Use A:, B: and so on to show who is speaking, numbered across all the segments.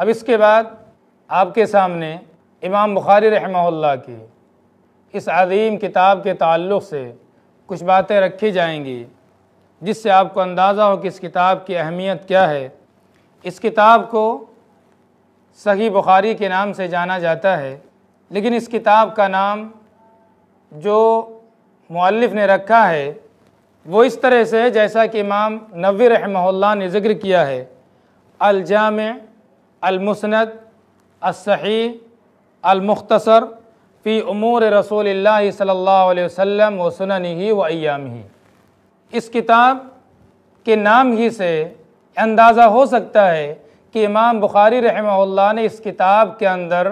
A: अब इसके बाद आपके सामने इमाम बुखारी रहमल्ला की इस अजीम किताब के ताल्लुक़ से कुछ बातें रखी जाएंगी जिससे आपको अंदाज़ा हो कि इस किताब की अहमियत क्या है इस किताब को सही बुखारी के नाम से जाना जाता है लेकिन इस किताब का नाम जो मुअल्लिफ़ ने रखा है वो इस तरह से है जैसा कि इमाम नवी रहमल्ला ने ज़िक्र किया है अलजाम अलमुसनद असही अलमुख्तसर फ़ी उमूर रसूल सल्ला वसम व सुनन ही व अयाम ही इस किताब के नाम ही से अंदाज़ा हो सकता है कि इमाम बुखारी रहमल्ला ने इस किताब के अंदर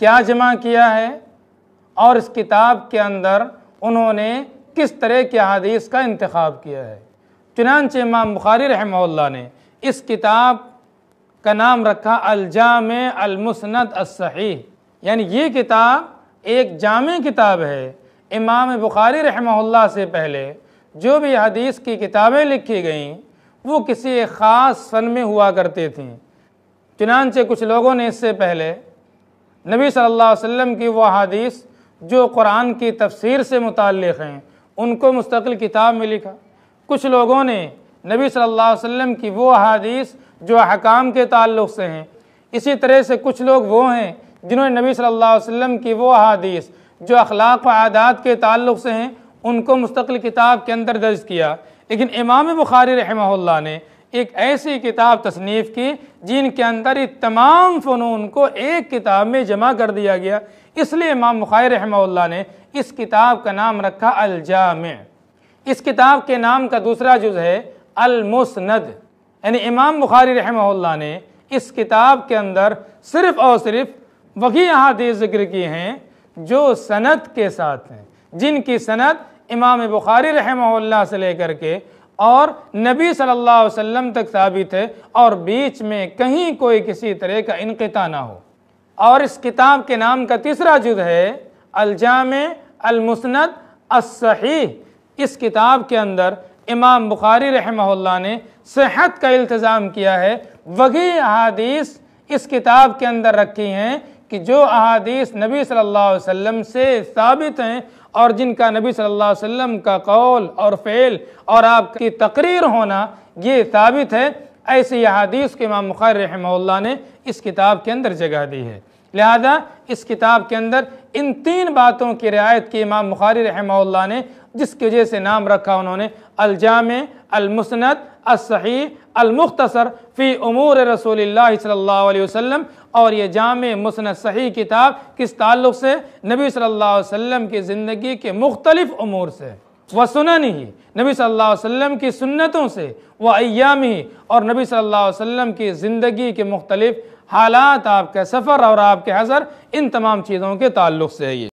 A: क्या जमा किया है और इस किताब के अंदर उन्होंने किस तरह के हदीस का इंतखब किया है चुनानच इमाम बुखारी रहमल्ला ने इस किताब का नाम रखा अलजाम अलमुसनद असही यानी ये किताब एक जाम किताब है इमाम बुखारी रहमल्ला से पहले जो भी हदीस की किताबें लिखी गईं वो किसी एक ख़ास सन में हुआ करती थीं चुनानचे कुछ लोगों ने इससे पहले नबी सल्लल्लाहु अलैहि वसल्लम की वह हदीस जो कुरान की तफसीर से मुतल हैं उनको मुस्तकिल किताब में लिखा कुछ लोगों ने नबी सल्लल्लाहु अलैहि वसल्लम की वो अदीस जो अहकाम के ताल्लुक से हैं इसी तरह से कुछ लोग वो हैं जिन्होंने नबी सल्लल्लाहु अलैहि वसल्लम की वो अदीस जो अखलाक व आदात के ताल्लुक से हैं उनको मुस्तकिल किताब के अंदर दर्ज किया लेकिन इमाम बुखारी रहमल्ला ने एक ऐसी किताब तसनीफ़ की जिनके अंदर तमाम फ़नून को एक किताब में जमा कर दिया गया इसलिए इमाम बुखारी रहमल्ला ने इस किताब का नाम रखा अलजाम इस किताब के नाम का दूसरा जुज़ है अलमुसनद यानी इमाम बुखारी रहमल्ला ने इस किताब के अंदर सिर्फ और सिर्फ वही अहादीस जिक्र किए हैं जो सनत के साथ हैं जिनकी सनत इमाम बुखारी रहमल्ला से लेकर के और नबी सल्लल्लाहु अलैहि वसल्लम तक साबित है और बीच में कहीं कोई किसी तरह का इनकता ना हो और इस किताब के नाम का तीसरा जुद है अलजाम अलमुसनद असही इस किताब के अंदर इमाम बुखारी रहमल्ला ने सेहत का इल्तज़ाम किया है वही अहादीस इस किताब के अंदर रखी हैं कि जो अहादीस नबी सल्लल्लाहु अलैहि वसल्लम से साबित हैं और जिनका नबी सल्लल्लाहु अलैहि वसल्लम का कौल और फ़ेल और आपकी तकरीर होना ये साबित है ऐसी अहादीस के इमाम मुखर रहमल्ला ने इस किताब के अंदर जगह दी है लिहाजा इस किताब के अंदर इन तीन बातों की रियायत की इमाम बुखारी रहमल्ला ने जिसकी वजह से नाम रखा उन्होंने अलजाम अलमसनद असही अलमुख्तसर फ़ी उमूर रसोल सल्ला वसम और ये जाम मुसन सही किताब किस ताल्लुक़ से नबी सल्ला वसम की ज़िंदगी के मुख्तलिफ़ उमूर से व सुनन ही नबी सल्लल्लाहु अलैहि की सुन्नतों से व अयाम ही और नबी सल्लल्लाहु अलैहि की ज़िंदगी के मुख्तलिफ़ हालात आपके सफ़र और आपके हज़र इन तमाम चीज़ों के ताल्लुक़ से ये